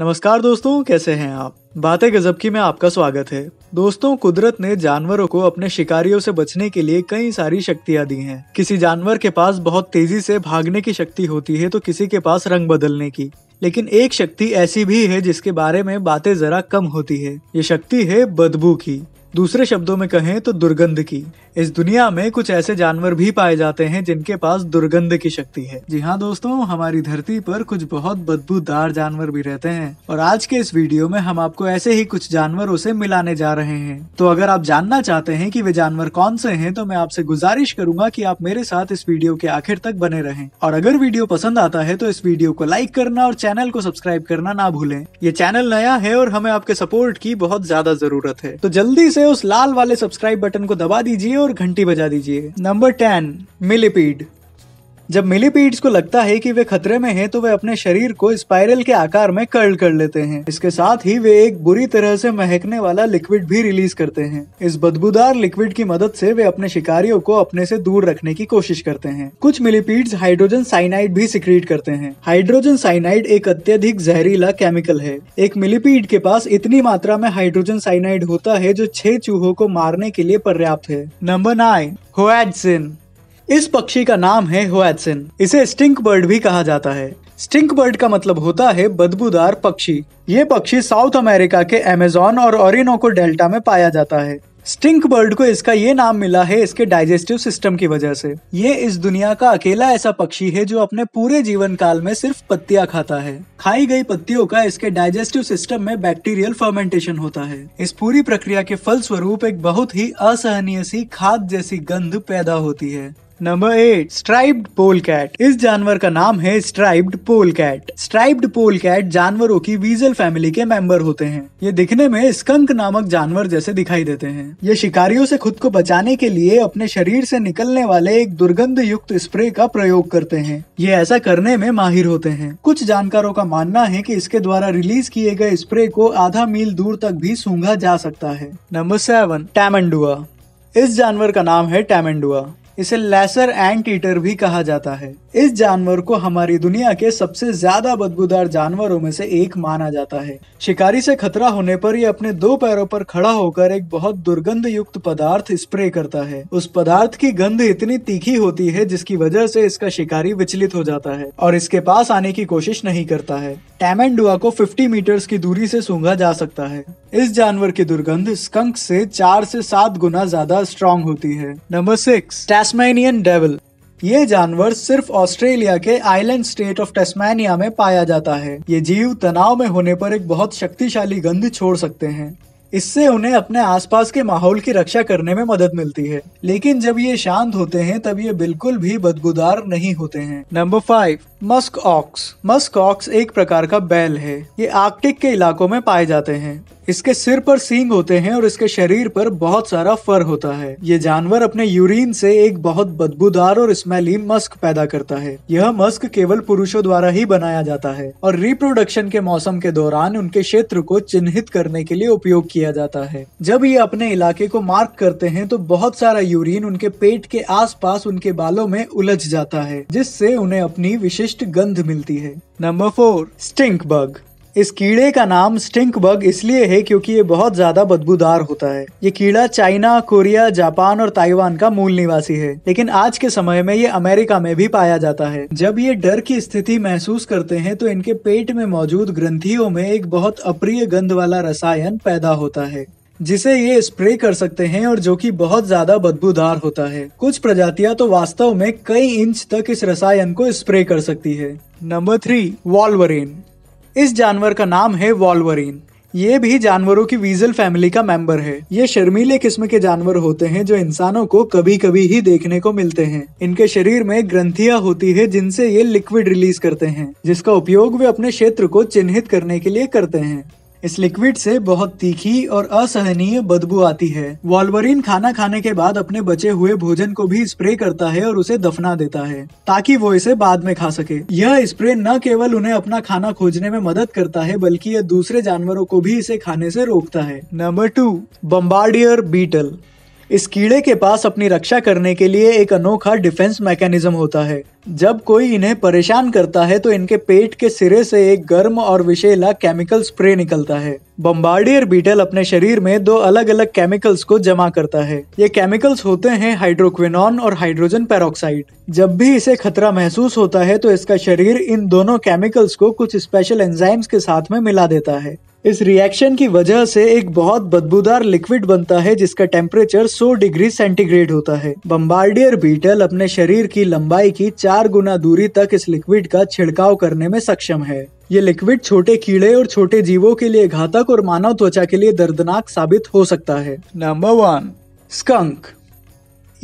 नमस्कार दोस्तों कैसे हैं आप बातें गजब की में आपका स्वागत है दोस्तों कुदरत ने जानवरों को अपने शिकारियों से बचने के लिए कई सारी शक्तियाँ दी हैं किसी जानवर के पास बहुत तेजी से भागने की शक्ति होती है तो किसी के पास रंग बदलने की लेकिन एक शक्ति ऐसी भी है जिसके बारे में बातें जरा कम होती है ये शक्ति है बदबू की दूसरे शब्दों में कहें तो दुर्गंध की इस दुनिया में कुछ ऐसे जानवर भी पाए जाते हैं जिनके पास दुर्गंध की शक्ति है जी हाँ दोस्तों हमारी धरती पर कुछ बहुत बदबूदार जानवर भी रहते हैं और आज के इस वीडियो में हम आपको ऐसे ही कुछ जानवरों से मिलाने जा रहे हैं तो अगर आप जानना चाहते हैं कि वे जानवर कौन से हैं तो मैं आपसे गुजारिश करूंगा कि आप मेरे साथ इस वीडियो के आखिर तक बने रहें और अगर वीडियो पसंद आता है तो इस वीडियो को लाइक करना और चैनल को सब्सक्राइब करना ना भूलें ये चैनल नया है और हमें आपके सपोर्ट की बहुत ज्यादा जरूरत है तो जल्दी से उस लाल वाले सब्सक्राइब बटन को दबा दीजिए और घंटी बजा दीजिए नंबर टेन मिलीपीड जब मिलीपीड्स को लगता है कि वे खतरे में हैं तो वे अपने शरीर को स्पाइरल के आकार में कर्ल कर लेते हैं इसके साथ ही वे एक बुरी तरह से महकने वाला लिक्विड भी रिलीज करते हैं इस बदबूदार लिक्विड की मदद से वे अपने शिकारियों को अपने से दूर रखने की कोशिश करते हैं कुछ मिलीपीड्स हाइड्रोजन साइनाइड भी सिक्रीट करते हैं हाइड्रोजन साइनाइड एक अत्यधिक जहरीला केमिकल है एक मिलीपीड के पास इतनी मात्रा में हाइड्रोजन साइनाइड होता है जो छह चूहों को मारने के लिए पर्याप्त है नंबर नाइन होएडसिन इस पक्षी का नाम है हुएसन इसे स्टिंक बर्ड भी कहा जाता है स्टिंक बर्ड का मतलब होता है बदबूदार पक्षी ये पक्षी साउथ अमेरिका के एमेजोन और ओरिनोको डेल्टा में पाया जाता है स्टिंक बर्ड को इसका ये नाम मिला है इसके डाइजेस्टिव सिस्टम की वजह से ये इस दुनिया का अकेला ऐसा पक्षी है जो अपने पूरे जीवन काल में सिर्फ पत्तियां खाता है खाई गई पत्तियों का इसके डाइजेस्टिव सिस्टम में बैक्टीरियल फर्मेंटेशन होता है इस पूरी प्रक्रिया के फलस्वरूप एक बहुत ही असहनीय सी खाद जैसी गंध पैदा होती है number eight striped polecat इस जानवर का नाम है स्ट्राइब्ड पोल कैट स्ट्राइब्ड पोल कैट जानवरों की वीजल फैमिली के मेंबर होते हैं ये दिखने में स्कंक नामक जानवर जैसे दिखाई देते हैं ये शिकारियों से खुद को बचाने के लिए अपने शरीर से निकलने वाले एक दुर्गंध युक्त स्प्रे का प्रयोग करते हैं ये ऐसा करने में माहिर होते हैं कुछ जानकारों का मानना है की इसके द्वारा रिलीज किए गए स्प्रे को आधा मील दूर तक भी सूंघा जा सकता है नंबर सेवन टैमेंडुआ इस जानवर का नाम है टैमेंडुआ इसे लेसर एंट ईटर भी कहा जाता है इस जानवर को हमारी दुनिया के सबसे ज्यादा बदबूदार जानवरों में से एक माना जाता है शिकारी से खतरा होने पर यह अपने दो पैरों पर खड़ा होकर एक बहुत दुर्गंध युक्त पदार्थ स्प्रे करता है उस पदार्थ की गंध इतनी तीखी होती है जिसकी वजह से इसका शिकारी विचलित हो जाता है और इसके पास आने की कोशिश नहीं करता है टैमेंडुआ को 50 मीटर्स की दूरी से सूंघा जा सकता है इस जानवर की दुर्गंध स्कंक से चार से सात गुना ज्यादा स्ट्रॉन्ग होती है नंबर सिक्स टेस्मेनियन डेविल ये जानवर सिर्फ ऑस्ट्रेलिया के आइलैंड स्टेट ऑफ टेस्मेनिया में पाया जाता है ये जीव तनाव में होने पर एक बहुत शक्तिशाली गंध छोड़ सकते हैं इससे उन्हें अपने आसपास के माहौल की रक्षा करने में मदद मिलती है लेकिन जब ये शांत होते हैं तब ये बिल्कुल भी बदबूदार नहीं होते हैं number five musk ox musk ox एक प्रकार का बैल है ये आर्कटिक के इलाकों में पाए जाते हैं इसके सिर पर सींग होते हैं और इसके शरीर पर बहुत सारा फर होता है ये जानवर अपने यूरिन से एक बहुत बदबूदार और स्मेली मस्क पैदा करता है यह मस्क केवल पुरुषों द्वारा ही बनाया जाता है और रिप्रोडक्शन के मौसम के दौरान उनके क्षेत्र को चिन्हित करने के लिए उपयोग किया जाता है जब ये अपने इलाके को मार्क करते हैं तो बहुत सारा यूरिन उनके पेट के आस उनके बालों में उलझ जाता है जिससे उन्हें अपनी विशिष्ट गंध मिलती है नंबर फोर स्टिंक बग इस कीड़े का नाम स्टिंक बग इसलिए है क्योंकि ये बहुत ज्यादा बदबूदार होता है ये कीड़ा चाइना कोरिया जापान और ताइवान का मूल निवासी है लेकिन आज के समय में ये अमेरिका में भी पाया जाता है जब ये डर की स्थिति महसूस करते हैं तो इनके पेट में मौजूद ग्रंथियों में एक बहुत अप्रिय गंध वाला रसायन पैदा होता है जिसे ये स्प्रे कर सकते हैं और जो कि बहुत ज्यादा बदबूदार होता है कुछ प्रजातियां तो वास्तव में कई इंच तक इस रसायन को स्प्रे कर सकती है नंबर थ्री वॉल्वरेन इस जानवर का नाम है वॉल्वरिन ये भी जानवरों की वीजल फैमिली का मेंबर है ये शर्मीले किस्म के जानवर होते हैं जो इंसानों को कभी कभी ही देखने को मिलते हैं इनके शरीर में ग्रंथियां होती है जिनसे ये लिक्विड रिलीज करते हैं जिसका उपयोग वे अपने क्षेत्र को चिन्हित करने के लिए करते हैं इस लिक्विड से बहुत तीखी और असहनीय बदबू आती है वॉल्वरिन खाना खाने के बाद अपने बचे हुए भोजन को भी स्प्रे करता है और उसे दफना देता है ताकि वो इसे बाद में खा सके यह स्प्रे न केवल उन्हें अपना खाना खोजने में मदद करता है बल्कि यह दूसरे जानवरों को भी इसे खाने से रोकता है नंबर टू बम्बार्डियर बीटल इस कीड़े के पास अपनी रक्षा करने के लिए एक अनोखा डिफेंस मैकेनिज्म होता है जब कोई इन्हें परेशान करता है तो इनके पेट के सिरे से एक गर्म और विशेला केमिकल स्प्रे निकलता है बम्बार्डियर बीटल अपने शरीर में दो अलग अलग केमिकल्स को जमा करता है ये केमिकल्स होते हैं हाइड्रोक्विनॉन और हाइड्रोजन पेरोक्साइड जब भी इसे खतरा महसूस होता है तो इसका शरीर इन दोनों केमिकल्स को कुछ स्पेशल एंजाइम्स के साथ में मिला देता है इस रिएक्शन की वजह से एक बहुत बदबूदार लिक्विड बनता है जिसका टेम्परेचर 100 डिग्री सेंटीग्रेड होता है बम्बार्डियर बीटल अपने शरीर की लंबाई की चार गुना दूरी तक इस लिक्विड का छिड़काव करने में सक्षम है ये लिक्विड छोटे कीड़े और छोटे जीवों के लिए घातक और मानव त्वचा के लिए दर्दनाक साबित हो सकता है नंबर वन स्कंक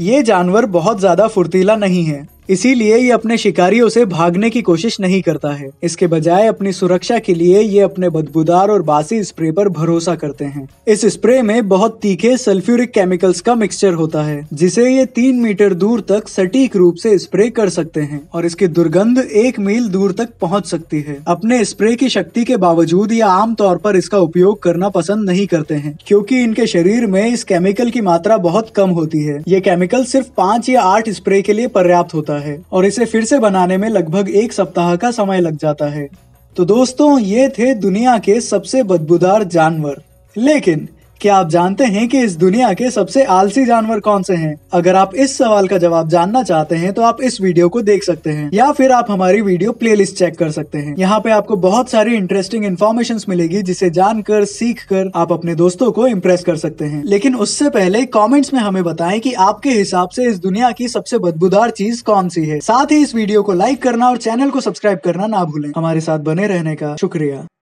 ये जानवर बहुत ज्यादा फुर्तीला नहीं है इसीलिए ये अपने शिकारियों से भागने की कोशिश नहीं करता है इसके बजाय अपनी सुरक्षा के लिए ये अपने बदबूदार और बासी स्प्रे पर भरोसा करते हैं इस स्प्रे में बहुत तीखे सल्फ्यूरिक केमिकल्स का मिक्सचर होता है जिसे ये तीन मीटर दूर तक सटीक रूप से स्प्रे कर सकते हैं और इसकी दुर्गंध एक मील दूर तक पहुँच सकती है अपने स्प्रे की शक्ति के बावजूद ये आमतौर पर इसका उपयोग करना पसंद नहीं करते हैं क्योंकि इनके शरीर में इस केमिकल की मात्रा बहुत कम होती है ये केमिकल सिर्फ पाँच या आठ स्प्रे के लिए पर्याप्त होता है होता है और इसे फिर से बनाने में लगभग एक सप्ताह का समय लग जाता है तो दोस्तों ये थे दुनिया के सबसे बदबूदार जानवर लेकिन क्या आप जानते हैं कि इस दुनिया के सबसे आलसी जानवर कौन से हैं? अगर आप इस सवाल का जवाब जानना चाहते हैं तो आप इस वीडियो को देख सकते हैं या फिर आप हमारी वीडियो प्लेलिस्ट चेक कर सकते हैं यहाँ पे आपको बहुत सारी इंटरेस्टिंग इन्फॉर्मेशन मिलेगी जिसे जानकर सीख कर आप अपने दोस्तों को इम्प्रेस कर सकते हैं लेकिन उससे पहले कॉमेंट्स में हमें बताए की आपके हिसाब से इस दुनिया की सबसे बदबूदार चीज कौन सी है साथ ही इस वीडियो को लाइक करना और चैनल को सब्सक्राइब करना ना भूलें हमारे साथ बने रहने का शुक्रिया